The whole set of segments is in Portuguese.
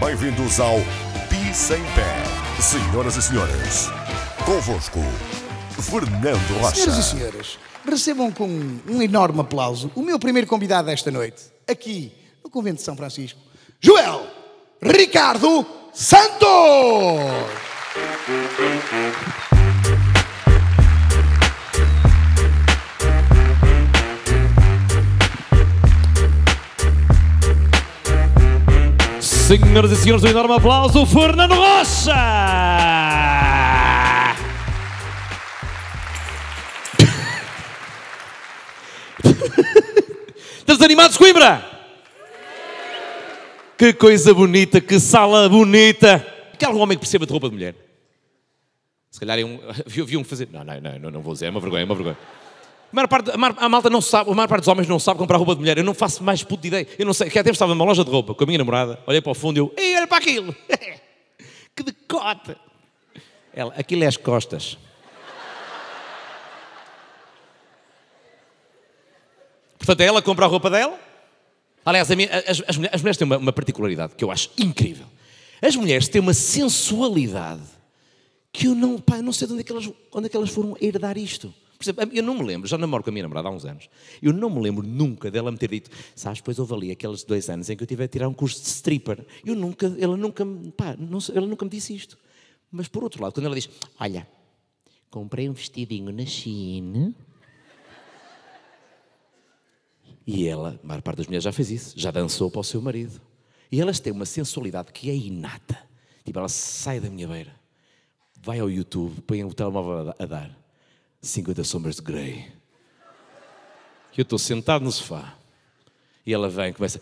Bem-vindos ao Pi Sem Pé. Senhoras e senhores, convosco, Fernando Rocha. Senhoras e senhores, recebam com um enorme aplauso o meu primeiro convidado desta noite, aqui no Convento de São Francisco, Joel Ricardo Santos. Senhoras e senhores, um enorme aplauso, Fernando Rocha! Estás animados, Coimbra? Que coisa bonita, que sala bonita! Que algum homem que perceba de roupa de mulher? Se calhar é um. viu um fazer. Não, não, não, não vou dizer, é uma vergonha, é uma vergonha. A, maior parte, a, maior, a malta não sabe, a maior parte dos homens não sabe comprar roupa de mulher. Eu não faço mais puta ideia. Eu não sei. Que há tempo estava numa loja de roupa com a minha namorada, olhei para o fundo e eu, ei, olha para aquilo. que decote. Ela, aquilo é as costas. Portanto, é ela compra a roupa dela. Aliás, minha, as, as, mulheres, as, mulheres, têm uma, uma particularidade que eu acho incrível. As mulheres têm uma sensualidade que eu não, pá, eu não sei de onde é que elas, onde é que elas foram herdar isto. Por exemplo, eu não me lembro, já namoro com a minha namorada há uns anos, eu não me lembro nunca dela me ter dito, sabes, pois houve ali aqueles dois anos em que eu tive a tirar um curso de stripper. Eu nunca, ela nunca, pá, não, ela nunca me disse isto. Mas por outro lado, quando ela diz, olha, comprei um vestidinho na China. E ela, a maior parte das mulheres já fez isso, já dançou para o seu marido. E elas têm uma sensualidade que é inata. Tipo, ela sai da minha beira, vai ao YouTube, põe o telemóvel a dar 50 Sombras de Grey. Que eu estou sentado no sofá e ela vem e começa.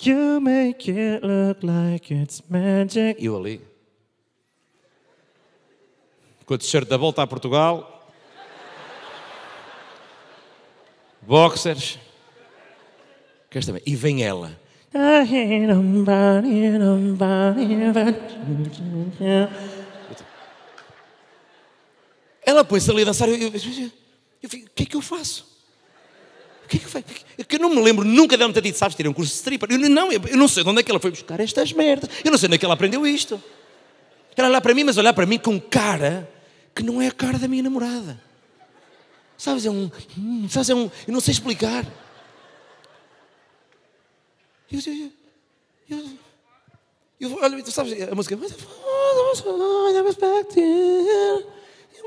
You make it look like it's magic. E Eu ali. Com o t-shirt da volta a Portugal. Boxers. Queres também? E vem ela. I hate nobody, nobody, but ela põe se ali a dançar. Eu, eu, eu, eu fico, o que é que eu faço? O que é que eu faço? que eu não me lembro nunca dela ter dito, sabes, tirei um curso de stripper. Eu não, eu, eu não sei de onde é que ela foi buscar estas merdas. Eu não sei onde é que ela aprendeu isto. Ela olhar para mim, mas olhar para mim com cara que não é a cara da minha namorada. Sabes, é um. Sabes, é um. Eu não sei explicar. Eu, eu, eu, eu, olha, sabes, a música.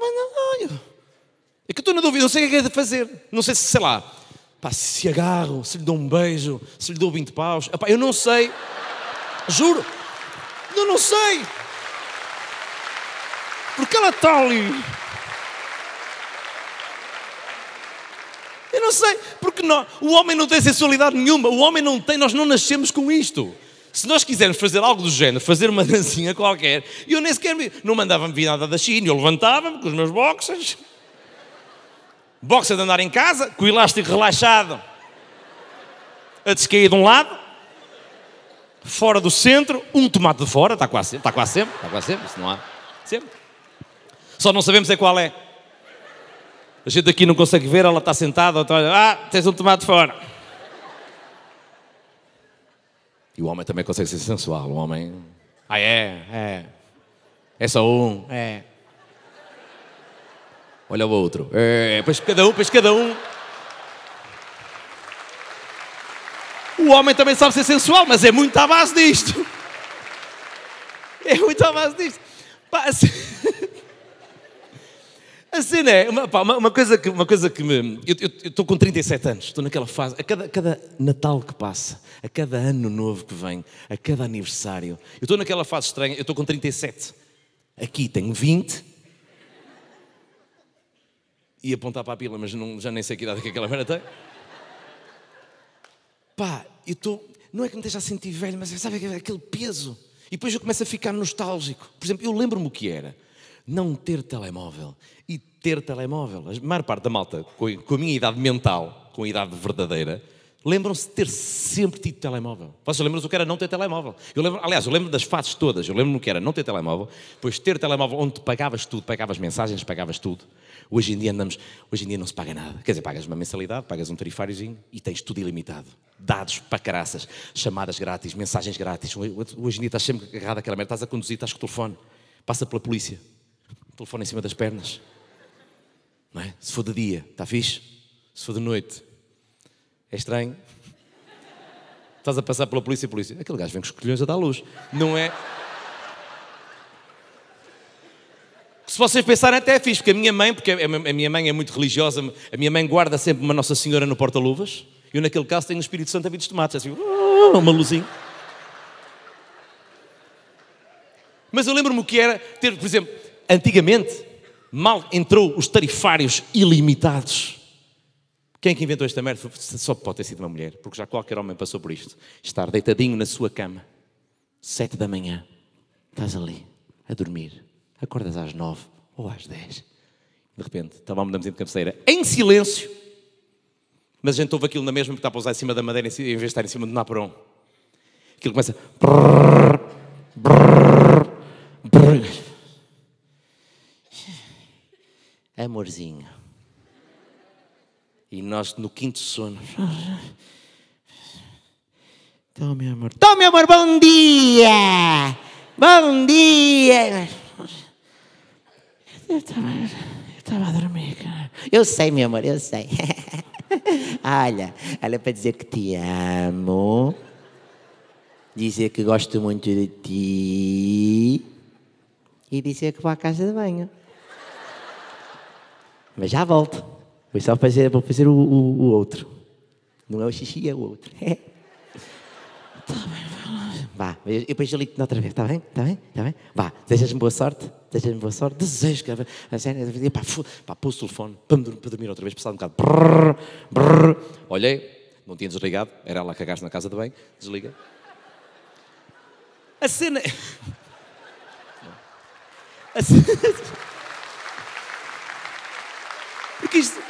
Mas não, eu, é que estou na dúvida, não sei o que é que é de fazer. Não sei se, sei lá, pá, se agarro, se lhe dou um beijo, se lhe dou 20 paus. Epá, eu não sei. Juro. Eu não sei. Porque ela está ali. Eu não sei. Porque não, o homem não tem sensualidade nenhuma. O homem não tem, nós não nascemos com isto. Se nós quisermos fazer algo do género, fazer uma dancinha qualquer, eu nem sequer me... Não mandava-me vir nada da China, eu levantava-me com os meus boxers. Boxer de andar em casa, com o elástico relaxado, a descair de um lado, fora do centro, um tomate de fora, está quase, sempre, está quase sempre, está quase sempre, isso não há. Sempre. Só não sabemos é qual é. A gente aqui não consegue ver, ela está sentada, está, ah, tens um tomate de fora. E o homem também consegue ser sensual. O homem. Ah, é, é. É só um, é. Olha o outro. É, é pois cada um, pois cada um. O homem também sabe ser sensual, mas é muito à base disto. É muito à base disto. Pá, assim... A cena é, uma, pá, uma, uma, coisa, que, uma coisa que me. Eu estou com 37 anos, estou naquela fase. A cada, a cada Natal que passa, a cada ano novo que vem, a cada aniversário, eu estou naquela fase estranha, eu estou com 37. Aqui tenho 20. Ia apontar para a pila, mas não, já nem sei que idade é que aquela merda tem. Pá, eu estou. Não é que me esteja a sentir velho, mas sabe aquele peso. E depois eu começo a ficar nostálgico. Por exemplo, eu lembro-me o que era não ter telemóvel e ter telemóvel. A maior parte da malta, com a minha idade mental, com a idade verdadeira, lembram-se de ter sempre tido telemóvel. Vocês lembram-se do que era não ter telemóvel. Eu lembro, aliás, eu lembro das fases todas. Eu lembro-me do que era não ter telemóvel, pois ter telemóvel onde pagavas tudo, pagavas mensagens, pagavas tudo. Hoje em dia andamos, hoje em dia não se paga nada. Quer dizer, pagas uma mensalidade, pagas um tarifáriozinho e tens tudo ilimitado. Dados para caraças, chamadas grátis, mensagens grátis. Hoje em dia estás sempre agarrado àquela merda, estás a conduzir, estás com o telefone, passa pela polícia telefone em cima das pernas. Não é? Se for de dia, está fixe? Se for de noite, é estranho. Estás a passar pela polícia e polícia. Aquele gajo vem com os colhões a dar luz. Não é? Se vocês pensarem, até é fixe, porque a minha mãe, porque a minha mãe é muito religiosa, a minha mãe guarda sempre uma Nossa Senhora no porta-luvas. Eu, naquele caso, tenho o Espírito Santo a vir dos tomates. É assim, uh, uma luzinha. Mas eu lembro-me que era ter, por exemplo, Antigamente, mal entrou os tarifários ilimitados. Quem é que inventou esta merda? Só pode ter sido uma mulher, porque já qualquer homem passou por isto. Estar deitadinho na sua cama, sete da manhã, estás ali, a dormir, acordas às nove ou às dez. De repente, estava a mudar de cabeceira, em silêncio, mas a gente ouve aquilo na mesma que está a pousar em cima da madeira em vez de estar em cima do naperon. Aquilo começa... Brrr, brrr, brrr. amorzinho. E nós no quinto sono. Então, meu amor. Então, meu amor, bom dia! Bom dia! Eu estava a dormir, cara. Eu sei, meu amor, eu sei. olha, é para dizer que te amo, dizer que gosto muito de ti e dizer que vou à casa de banho. Mas já volto. Foi só fazer, vou fazer o, o, o outro. Não é o xixi, é o outro. É. Tá bem, vá. Eu depois eu ligo-te outra vez, está bem? Está bem? Está bem? Vá, desejas-me boa sorte? Desejas-me boa sorte? Desejo que... A cena. pá, pá, pôs o telefone para, para dormir outra vez, passado um bocado. Brrr, brrr. Olhei, não tinha desligado, era lá cagar na casa de bem, desliga. A cena... A cena... Porque isto.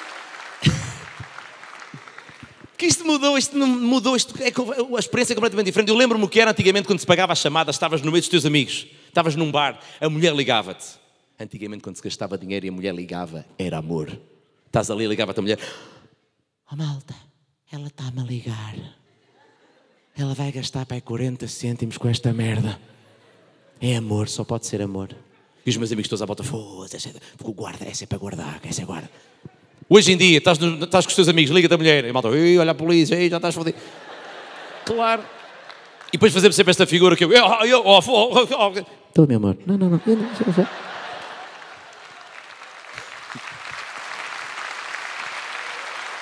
isto mudou, isto não mudou, isto é, a experiência é completamente diferente. Eu lembro-me que era antigamente quando se pagava as chamadas, estavas no meio dos teus amigos, estavas num bar, a mulher ligava-te. Antigamente, quando se gastava dinheiro e a mulher ligava, era amor. Estás ali, ligava-te a mulher. Oh malta, ela está-me a ligar. Ela vai gastar para 40 cêntimos com esta merda. É amor, só pode ser amor. E os meus amigos todos à volta, foda-se, é porque o guarda, essa é para guardar, essa é guarda. Hoje em dia, estás, no, estás com os teus amigos, liga da mulher, e malta, olha a polícia, ei, já estás fodido. Claro. E depois fazer sempre esta figura que eu, eu, eu, oh, oh, oh. Estou, meu amor. Não, não, não, eu não, eu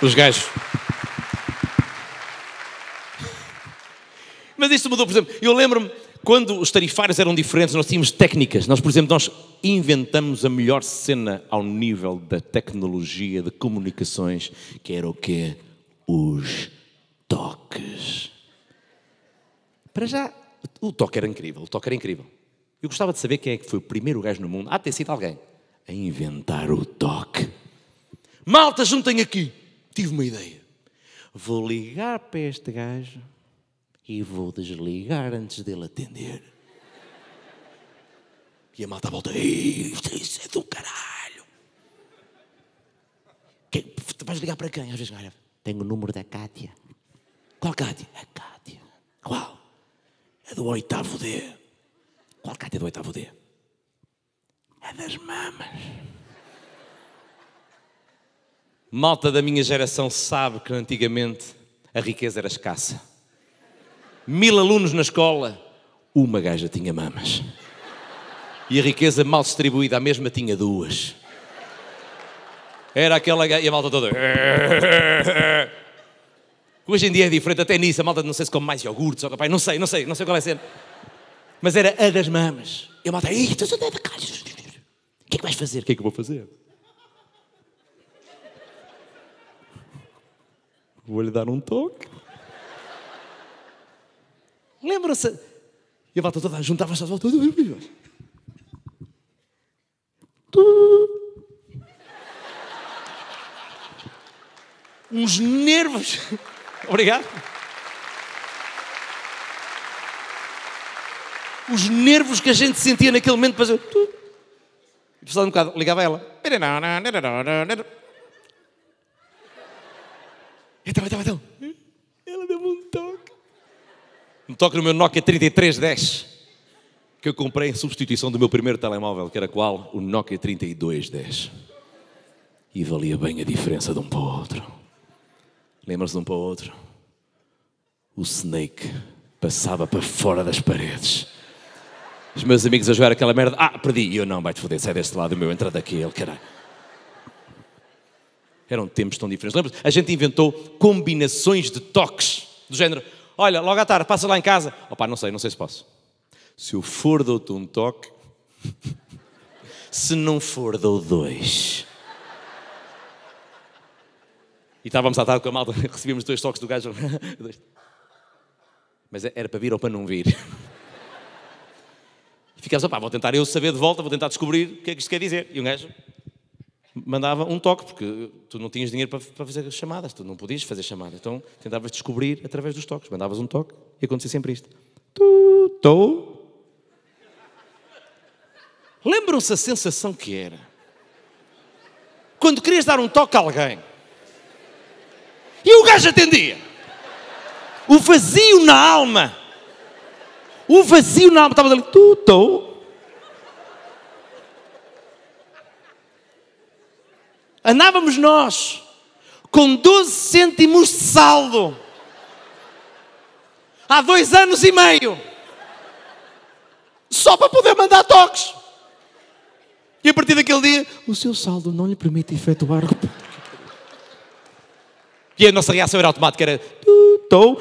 Os gajos. Mas isto mudou, por exemplo, eu lembro-me quando os tarifários eram diferentes, nós tínhamos técnicas. Nós, por exemplo, nós inventamos a melhor cena ao nível da tecnologia de comunicações, que era o quê? Os toques. Para já, o toque era incrível, o toque era incrível. Eu gostava de saber quem é que foi o primeiro gajo no mundo, há de ter sido alguém, a inventar o toque. Malta, juntem aqui. Tive uma ideia. Vou ligar para este gajo e vou desligar antes dele atender. E a malta volta, é isso é do caralho. Quem, vais ligar para quem? Às vezes, olha, tenho o número da Cátia. Qual Cátia? A Cátia. Qual? É do oitavo D. Qual Cátia é do oitavo D? É das mamas. Malta da minha geração sabe que antigamente a riqueza era escassa mil alunos na escola, uma gaja tinha mamas. E a riqueza mal distribuída, a mesma tinha duas. Era aquela gaja. E a malta toda. Hoje em dia é diferente, até nisso. A malta não sei se come mais iogurte, só capaz. Não sei, não sei, não sei qual é a cena. Mas era a das mamas. E a malta. Eita, tu deve O que é que vais fazer? O que é que eu vou fazer? Vou-lhe dar um toque. Lembra-se? E a volta toda juntava as voltas. Uns nervos. Obrigado. Os nervos que a gente sentia naquele momento para fazer. E precisava um bocado. Ligava ela. Então, então, então me toca no meu Nokia 3310, que eu comprei em substituição do meu primeiro telemóvel, que era qual? O Nokia 3210. E valia bem a diferença de um para o outro. Lembra-se de um para o outro? O Snake passava para fora das paredes. Os meus amigos a jogar aquela merda. Ah, perdi. E eu não, vai-te foder, sai deste lado, o meu entra daquele, caralho. Eram tempos tão diferentes. Lembra? A gente inventou combinações de toques, do género. Olha, logo à tarde, passa lá em casa. Opá, não sei, não sei se posso. Se eu for, dou-te um toque. se não for, dou dois. E estávamos à tarde com a malta, recebíamos dois toques do gajo. Mas é, era para vir ou para não vir. E ficámos, opá, vou tentar eu saber de volta, vou tentar descobrir o que é que isto quer dizer. E um gajo, mandava um toque, porque tu não tinhas dinheiro para, fazer chamadas, tu não podias fazer chamadas. Então tentavas descobrir através dos toques. Mandavas um toque e acontecia sempre isto. Tu, tô. Lembram-se a sensação que era? Quando querias dar um toque a alguém e o gajo atendia. O vazio na alma. O vazio na alma. estava ali, tu, tô. andávamos nós com 12 cêntimos de saldo há dois anos e meio só para poder mandar toques. E a partir daquele dia, o seu saldo não lhe permite efetuar. E a nossa reação era automática, era. Estou.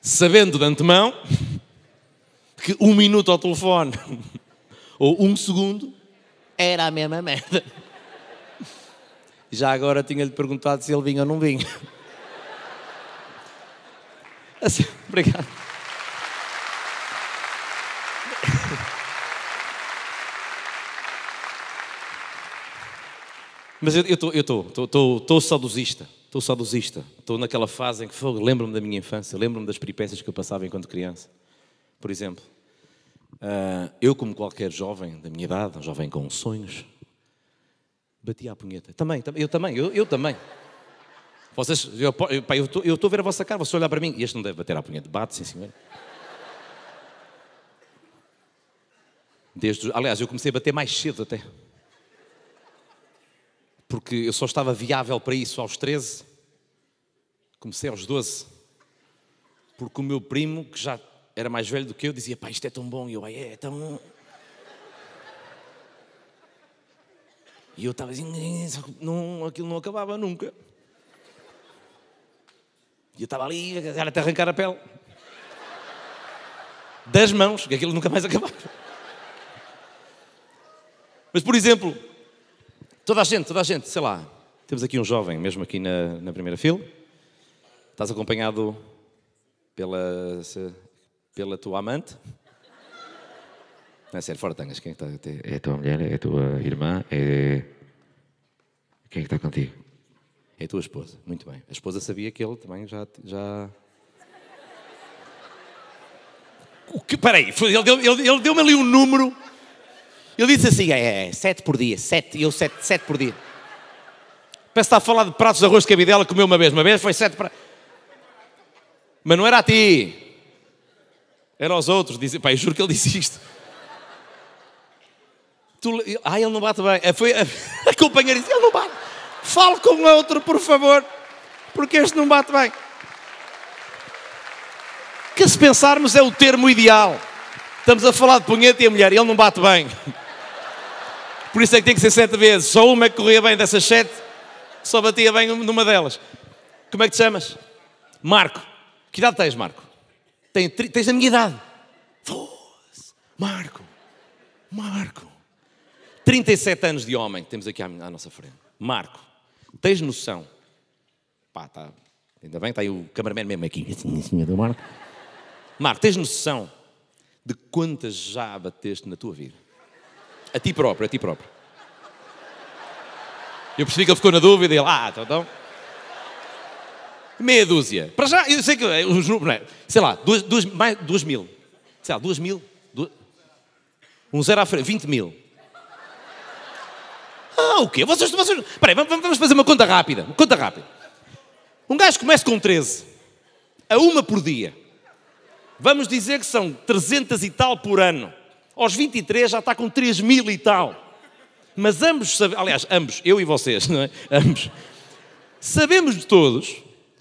Sabendo de antemão que um minuto ao telefone ou um segundo era a mesma merda. Já agora tinha-lhe perguntado se ele vinha ou não vinha. Assim, obrigado. Mas eu estou saudosista, estou saduzista, Estou naquela fase em que lembro-me da minha infância, lembro-me das peripécias que eu passava enquanto criança, por exemplo. Ah, eu, como qualquer jovem da minha idade, um jovem com sonhos, batia a punheta. Também, eu também, eu, eu também. Vocês, eu, eu estou a ver a vossa cara, você olhar para mim, este não deve bater a punheta. Bate, sim, senhor. Desde, aliás, eu comecei a bater mais cedo até. Porque eu só estava viável para isso aos 13. Comecei aos 12. Porque o meu primo, que já era mais velho do que eu, dizia: Pá, isto é tão bom. E eu: É, é tão. E eu estava assim, não, aquilo não acabava nunca. E eu estava ali, era até arrancar a pele. Das mãos, que aquilo nunca mais acabava. Mas, por exemplo, toda a gente, toda a gente, sei lá, temos aqui um jovem, mesmo aqui na, na primeira fila, estás acompanhado pela pela tua amante. Não é sério, fora tangas, quem é que está É a tua mulher, é a tua irmã, é. Quem é que está contigo? É a tua esposa, muito bem. A esposa sabia que ele também já. já... O que, peraí, ele deu-me ele, ele deu ali um número. Ele disse assim: é, é, sete por dia, sete, eu sete, sete por dia. Parece estar tá a falar de pratos de arroz de cabidela, comeu uma vez, uma vez foi sete pratos. Mas não era a ti. Era aos outros. Dizia, pá, eu juro que ele disse isto. Tu, ah, ele não bate bem. Eh, foi eh, a, a companheira disse, ele não bate. Fale com outro, por favor, porque este não bate bem. Que se pensarmos é o termo ideal. Estamos a falar de punheta e a mulher, ele não bate bem. Por isso é que tem que ser sete vezes. Só uma que corria bem dessas sete, só batia bem numa delas. Como é que te chamas? Marco. Que idade tens, Marco? Tem, tens a minha idade. Foda-se. Marco. Marco. 37 anos de homem, temos aqui à, à nossa frente. Marco, tens noção? Pá, tá, ainda bem que está aí o cameraman mesmo aqui. Assim, assim, do Marco. Marco, tens noção de quantas já bateste na tua vida? A ti próprio, a ti próprio. Eu percebi que ele ficou na dúvida e ele, ah, então. então. Meia dúzia. Para já, eu sei que eh, os é? sei lá, duas, duas, mais, duas mil. Sei lá, duas mil. Duas, um zero à frente, 20 mil. Ah, o quê? Vocês, vocês, peraí, vamos fazer uma conta rápida. Uma conta rápida. Um gajo começa com 13, a uma por dia. Vamos dizer que são 300 e tal por ano. Aos 23 já está com 3 mil e tal. Mas ambos, aliás, ambos, eu e vocês, não é? Ambos, sabemos de todos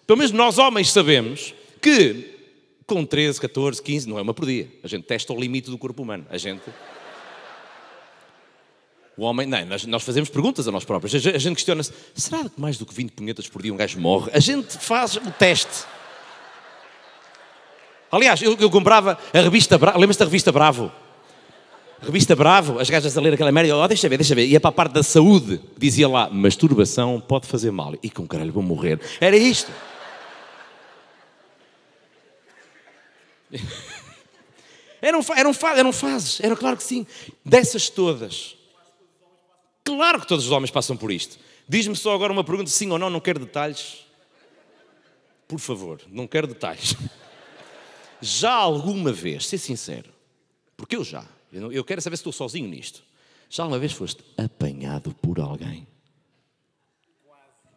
pelo menos nós homens sabemos que com 13, 14, 15, não é uma por dia. A gente testa o limite do corpo humano. A gente. O homem, não, nós, nós fazemos perguntas a nós próprios. A, a gente questiona-se: será que mais do que 20 punhetas por dia um gajo morre? A gente faz o teste. Aliás, eu, eu comprava a revista Bravo. Lembras da revista Bravo? revista Bravo, as gajas a ler aquela merda, oh, deixa ver, deixa ver. Ia para a parte da saúde. Dizia lá: masturbação pode fazer mal. E com caralho, vou morrer. Era isto. eram, eram, eram fases, era claro que sim. Dessas todas. Claro que todos os homens passam por isto. Diz-me só agora uma pergunta, sim ou não, não quero detalhes. Por favor, não quero detalhes. Já alguma vez, ser sincero, porque eu já, eu quero saber se estou sozinho nisto. Já alguma vez foste apanhado por alguém?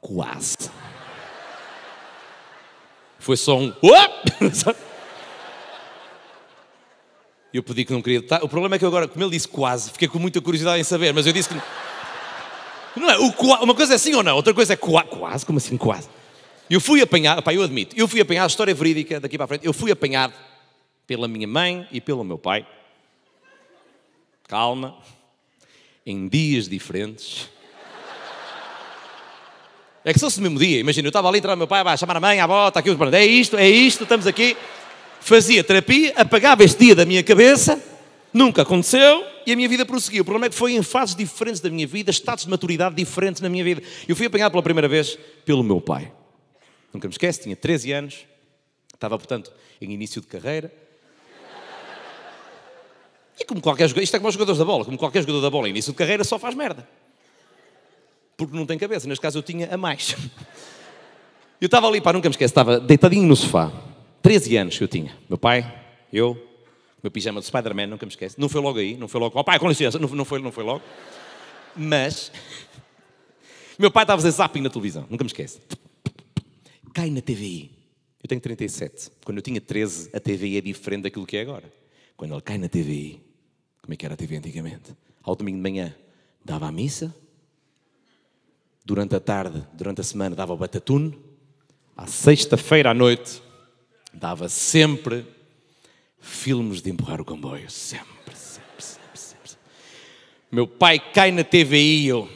Quase. Quase. Foi só um. Eu pedi que não queria detalhes. O problema é que eu agora, como ele disse quase, fiquei com muita curiosidade em saber, mas eu disse que. Não é? Uma coisa é sim ou não, outra coisa é qua... quase. Como assim quase? Eu fui apanhado, pá, eu admito, eu fui apanhado, a história é verídica daqui para a frente, eu fui apanhado pela minha mãe e pelo meu pai. Calma. Em dias diferentes. É que se fosse no mesmo dia, imagina, eu estava ali, o meu pai, vai chamar a mãe, a avó, está aqui É isto, é isto, estamos aqui. Fazia terapia, apagava este dia da minha cabeça, nunca aconteceu e a minha vida prosseguiu. O problema é que foi em fases diferentes da minha vida, estados de maturidade diferentes na minha vida. Eu fui apanhado pela primeira vez pelo meu pai. Nunca me esquece. tinha 13 anos, estava, portanto, em início de carreira. E como qualquer jogador, isto é como os jogadores da bola, como qualquer jogador da bola em início de carreira só faz merda. Porque não tem cabeça, neste caso eu tinha a mais. Eu estava ali, pá, nunca me esqueço, estava deitadinho no sofá, 13 anos que eu tinha. Meu pai, eu, meu pijama de Spider-Man, nunca me esqueço. Não foi logo aí, não foi logo. Oh pai, com licença, não, não, foi, não foi logo. Mas. Meu pai estava a fazer zapping na televisão, nunca me esqueço. Cai na TVI. Eu tenho 37. Quando eu tinha 13, a TVI é diferente daquilo que é agora. Quando ele cai na TVI, como é que era a TV antigamente? Ao domingo de manhã dava a missa, durante a tarde, durante a semana dava o batatune, à sexta-feira à noite dava sempre filmes de empurrar o comboio. Sempre, sempre, sempre, sempre. Meu pai cai na TVI eu.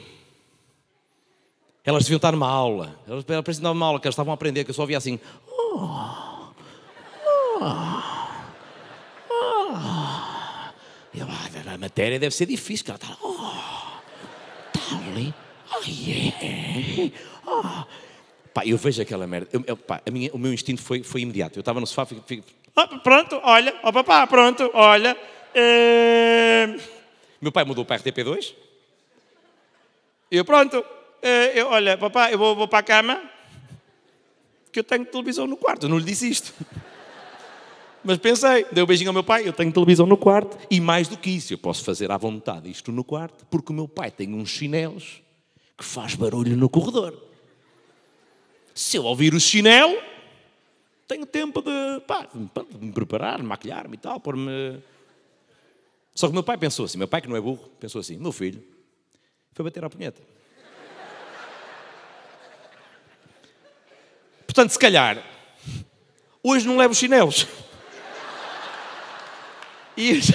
Elas deviam estar numa aula. Elas pareciam estar numa aula que elas estavam a aprender, que eu só ouvia assim. Oh, oh, oh. oh. Eu, ah, a matéria deve ser difícil, ela está. lá. Oh, está ali. É, é, é, oh, yeah. Oh, Pá, eu vejo aquela merda. Eu, eu, pá, minha, o meu instinto foi, foi imediato. Eu estava no sofá, fico, fico ah, pronto, olha, ó papá, pronto, olha. É... Meu pai mudou para a RTP2. Eu, pronto, é, eu, olha, papá, eu vou, vou, para a cama, que eu tenho televisão no quarto. Eu não lhe disse isto. Mas pensei, dei um beijinho ao meu pai, eu tenho televisão no quarto, e mais do que isso, eu posso fazer à vontade isto no quarto, porque o meu pai tem uns chinelos que faz barulho no corredor se eu ouvir o chinelo, tenho tempo de, pá, de me preparar, maquilhar-me e tal, pôr-me. Só que meu pai pensou assim, meu pai que não é burro, pensou assim: meu filho foi bater à punheta. Portanto, se calhar, hoje não levo chinelos. E isto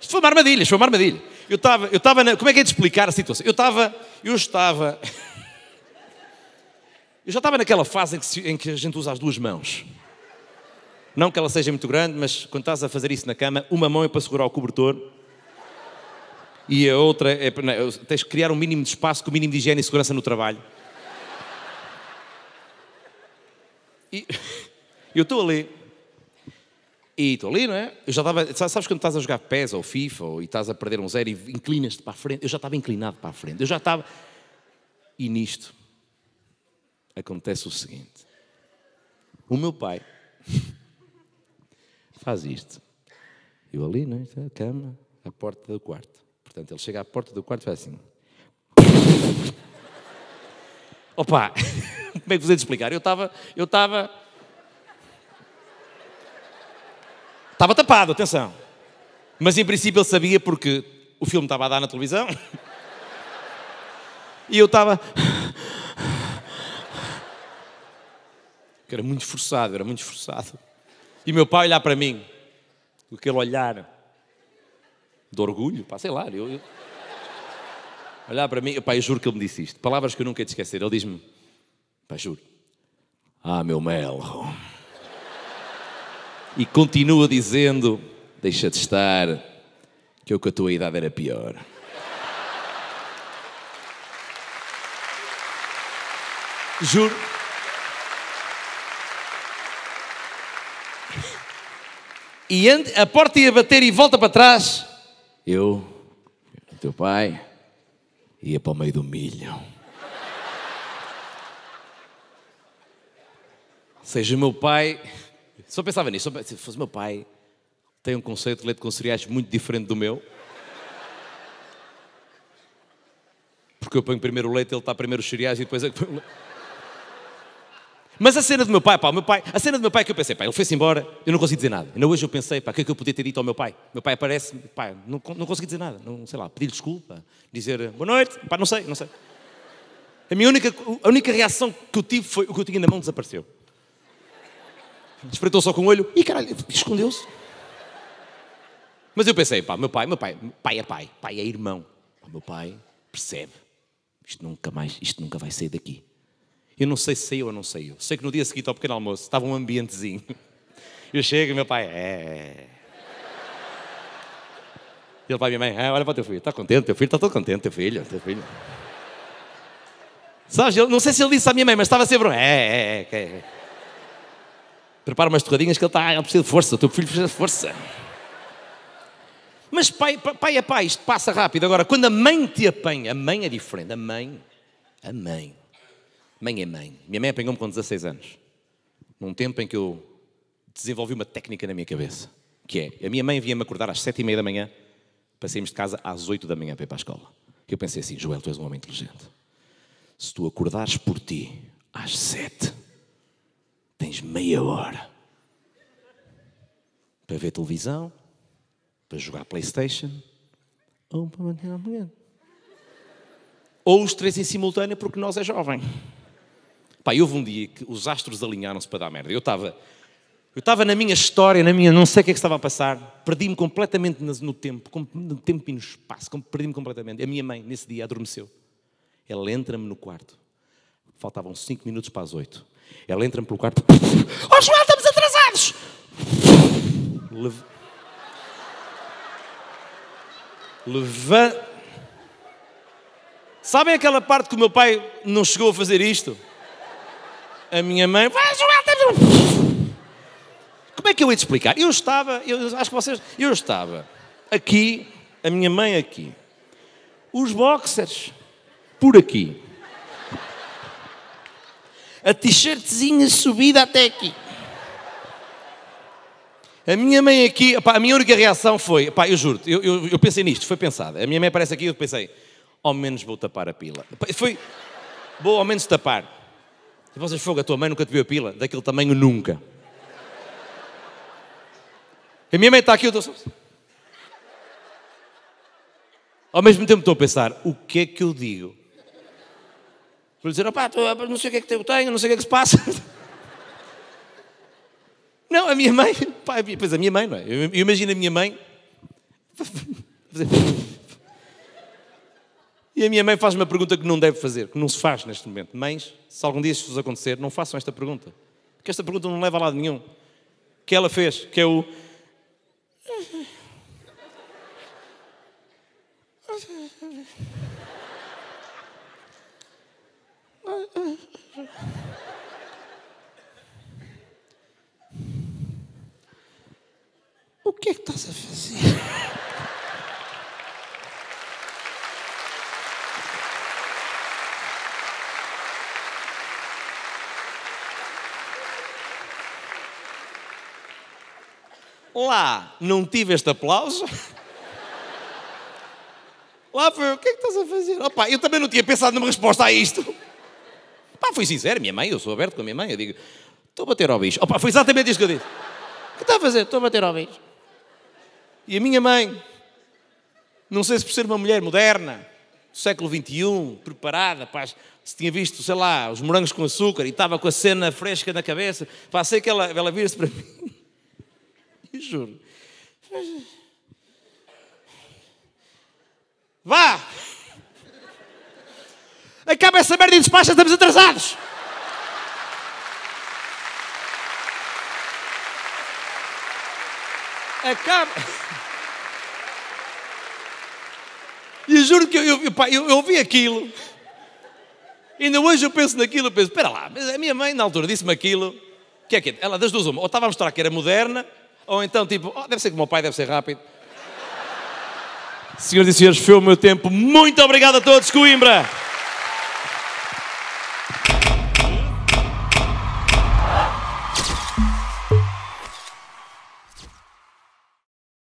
foi uma armadilha, isto foi uma armadilha. Eu estava, eu estava na... como é que é de explicar a situação? Eu estava, eu estava eu já estava naquela fase em que, se, em que a gente usa as duas mãos. Não que ela seja muito grande, mas quando estás a fazer isso na cama, uma mão é para segurar o cobertor e a outra é para. Não, tens que criar um mínimo de espaço com o mínimo de higiene e segurança no trabalho. E eu estou ali. E estou ali, não é? Eu já estava. Sabes quando estás a jogar PES ou FIFA ou, e estás a perder um zero e inclinas-te para a frente? Eu já estava inclinado para a frente. Eu já estava. E nisto, acontece o seguinte: o meu pai faz isto. Eu ali, né, na A cama, a porta do quarto. Portanto, ele chega à porta do quarto e faz assim. Opa! Como é que vos hei explicar? Eu estava. Eu estava. Estava tapado, atenção. Mas em princípio ele sabia porque o filme estava a dar na televisão. E eu estava. Porque era muito esforçado, era muito esforçado. E meu pai olhar para mim, com aquele olhar de orgulho, pá, sei lá, eu, eu... olhar para mim, pai, juro que ele me disse isto, palavras que eu nunca ia te esquecer. Ele diz-me, pai, juro, ah, meu melro. E continua dizendo, deixa de estar, que eu com a tua idade era pior. Juro. e a porta ia bater e volta para trás, eu, o teu pai, ia para o meio do milho. seja, o meu pai, só pensava nisso, se fosse meu pai, tem um conceito de leite com cereais muito diferente do meu. Porque eu ponho primeiro o leite, ele está primeiro os cereais e depois é que põe o leite. Mas a cena do meu pai, pá, o meu pai, a cena do meu pai é que eu pensei, pá, ele foi-se embora, eu não consegui dizer nada. Ainda hoje eu pensei, pá, o que é que eu podia ter dito ao meu pai? Meu pai aparece, pá, não, não consegui dizer nada, não sei lá, pedir desculpa, dizer boa noite, pá, não sei, não sei. A minha única, a única reação que eu tive foi o que eu tinha na mão desapareceu. Espreitou só com o olho e caralho, escondeu-se. Mas eu pensei, pá, meu pai, meu pai, pai é pai, pai é irmão. O meu pai percebe, isto nunca mais, isto nunca vai sair daqui. Eu não sei se saiu ou não saiu. Sei que no dia seguinte ao pequeno almoço estava um ambientezinho. Eu chego e meu pai, é. Ele vai, minha mãe, é, olha para o teu filho, está contente, teu filho está todo contente, teu filho, teu filho. Sabes, não sei se ele disse à minha mãe, mas estava sempre um, é, é, é. é. Prepara umas torradinhas que ele está, ele precisa de força, o teu filho precisa de força. Mas pai, pai é pai, isto passa rápido. Agora, quando a mãe te apanha, a mãe é diferente, a mãe, a mãe. Mãe é mãe. Minha mãe apanhou-me com 16 anos. Num tempo em que eu desenvolvi uma técnica na minha cabeça. Que é, a minha mãe vinha-me acordar às 7 e meia da manhã para sairmos de casa às 8 da manhã para ir para a escola. Eu pensei assim, Joel, tu és um homem inteligente. Se tu acordares por ti às 7, tens meia hora para ver televisão, para jogar Playstation ou para manter a mulher. Ou os três em simultâneo porque nós é jovem. Pá, houve um dia que os astros alinharam-se para dar merda. Eu estava. Eu estava na minha história, na minha não sei o que é que estava a passar, perdi-me completamente no tempo, no tempo e no espaço, perdi-me completamente. A minha mãe, nesse dia, adormeceu. Ela entra-me no quarto. Faltavam 5 minutos para as 8. Ela entra-me pelo quarto. Oh, João, estamos atrasados! Leva... Leva... Sabem aquela parte que o meu pai não chegou a fazer isto? a minha mãe. Vai jogar Como é que eu ia te explicar? Eu estava, eu acho que vocês. Eu estava aqui, a minha mãe aqui. Os boxers por aqui. A t-shirtzinha subida até aqui. A minha mãe aqui, a minha única reação foi, opá, eu juro, eu, eu, eu, pensei nisto, foi pensada. A minha mãe aparece aqui e eu pensei, ao menos vou tapar a pila. Foi, vou ao menos tapar. Se vocês fogam, a tua mãe nunca te viu a pila, daquele tamanho nunca. A minha mãe está aqui, eu estou. Ao mesmo tempo estou a pensar, o que é que eu digo? vou dizer, opá, não sei o que é que eu tenho, não sei o que é que se passa. Não, a minha mãe, pá, pois a minha mãe, não é? Eu imagino a minha mãe fazer. E a minha mãe faz uma pergunta que não deve fazer, que não se faz neste momento. Mães, se algum dia isso vos acontecer, não façam esta pergunta. Porque esta pergunta não leva a lado nenhum. Que ela fez, que é o. O que é que estás a fazer? Lá não tive este aplauso. Lá foi, o que é que estás a fazer? Opa, eu também não tinha pensado numa resposta a isto. Pá, fui sincero, minha mãe, eu sou aberto com a minha mãe, eu digo, estou a bater ao bicho. Opa, foi exatamente isso que eu disse. O que está a fazer? Estou a bater ao bicho. E a minha mãe, não sei se por ser uma mulher moderna, do século XXI, preparada, pá, se tinha visto, sei lá, os morangos com açúcar e estava com a cena fresca na cabeça, pá, sei que ela, ela vira-se para mim Juro. Vá! Acaba essa merda e despacha, estamos atrasados! Acaba. E juro que eu, eu, pá, eu, eu ouvi aquilo. Ainda hoje eu penso naquilo, eu penso, espera lá, mas a minha mãe na altura disse-me aquilo. que é que é? Ela das duas uma, ou estava a mostrar que era moderna, ou então, tipo, oh, deve ser que o meu pai deve ser rápido. Senhoras e senhores, foi o meu tempo. Muito obrigado a todos, Coimbra!